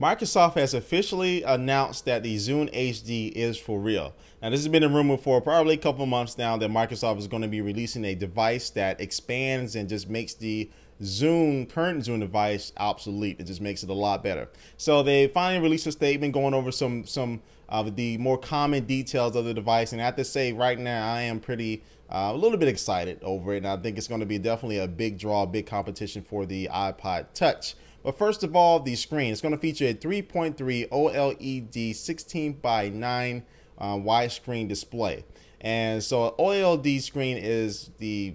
Microsoft has officially announced that the Zune HD is for real. Now, this has been a rumor for probably a couple months now that Microsoft is going to be releasing a device that expands and just makes the Zoom, current Zoom device obsolete. It just makes it a lot better. So they finally released a statement going over some some of the more common details of the device. And I have to say right now, I am pretty uh, a little bit excited over it. And I think it's going to be definitely a big draw, big competition for the iPod Touch. But first of all, the screen. It's going to feature a 3.3 OLED 16 by 9 uh, widescreen display. And so OLED screen is the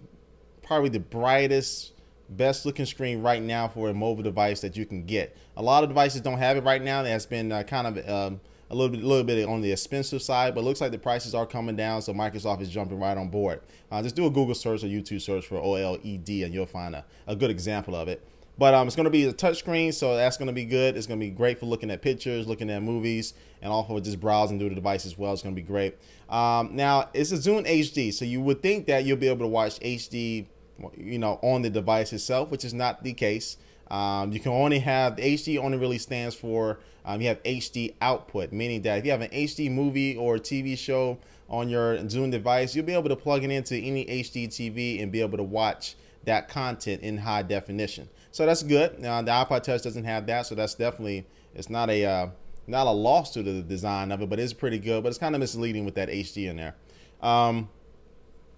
probably the brightest best looking screen right now for a mobile device that you can get. A lot of devices don't have it right now. That's been uh, kind of um, a little bit, little bit on the expensive side, but looks like the prices are coming down, so Microsoft is jumping right on board. Uh, just do a Google search or YouTube search for OLED, and you'll find a, a good example of it. But um, it's going to be a touchscreen, so that's going to be good. It's going to be great for looking at pictures, looking at movies, and also just browsing through the device as well. It's going to be great. Um, now, it's a Zoom HD, so you would think that you'll be able to watch HD you know, on the device itself, which is not the case. Um, you can only have HD only really stands for um, you have HD output, meaning that if you have an HD movie or TV show on your Zoom device, you'll be able to plug it into any HD TV and be able to watch that content in high definition. So that's good. Now the iPod Touch doesn't have that, so that's definitely it's not a uh, not a loss to the design of it, but it's pretty good. But it's kind of misleading with that HD in there. Um,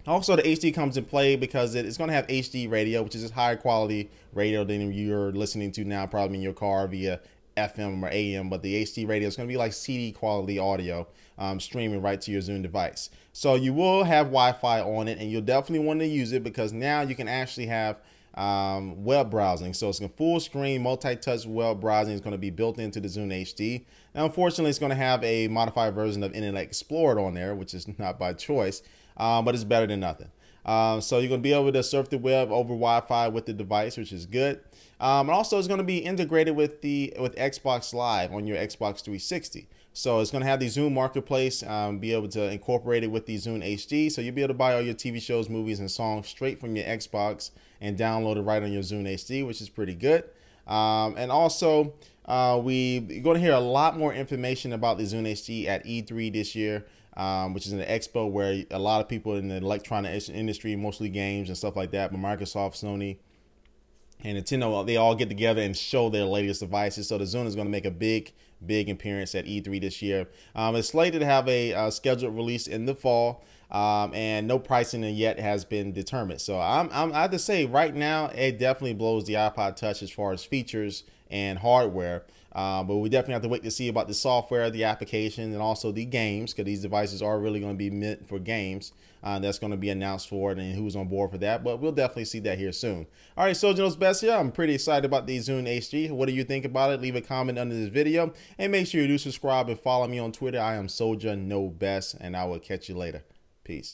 also, the HD comes in play because it's going to have HD radio, which is just higher quality radio than you're listening to now, probably in your car via FM or AM, but the HD radio is going to be like CD quality audio um, streaming right to your Zoom device. So you will have Wi-Fi on it, and you'll definitely want to use it because now you can actually have um, web browsing. So it's a full screen, multi-touch web browsing is going to be built into the Zoom HD. Now, unfortunately, it's going to have a modified version of Internet Explorer on there, which is not by choice um, but it's better than nothing. Um, so you're going to be able to surf the web over Wi-Fi with the device, which is good. Um, and also, it's going to be integrated with the with Xbox Live on your Xbox 360. So it's going to have the Zoom Marketplace, um, be able to incorporate it with the Zoom HD. So you'll be able to buy all your TV shows, movies, and songs straight from your Xbox and download it right on your Zoom HD, which is pretty good. Um, and also, uh, we, you're going to hear a lot more information about the Zoom HD at E3 this year um, which is an expo where a lot of people in the electronic industry, mostly games and stuff like that, but Microsoft, Sony, and Nintendo, they all get together and show their latest devices. So the Zune is going to make a big, big appearance at E3 this year. Um, it's slated to have a uh, scheduled release in the fall, um, and no pricing yet has been determined. So I'm, I'm, I have to say, right now, it definitely blows the iPod Touch as far as features and hardware. Uh, but we definitely have to wait to see about the software, the application, and also the games, because these devices are really going to be meant for games. Uh, that's going to be announced for it and who's on board for that. But we'll definitely see that here soon. All right, so Sojourner's Best here. I'm pretty excited about the Zune HD. What do you think about it? Leave a comment under this video. And make sure you do subscribe and follow me on Twitter. I am Soja No Best, and I will catch you later. Peace.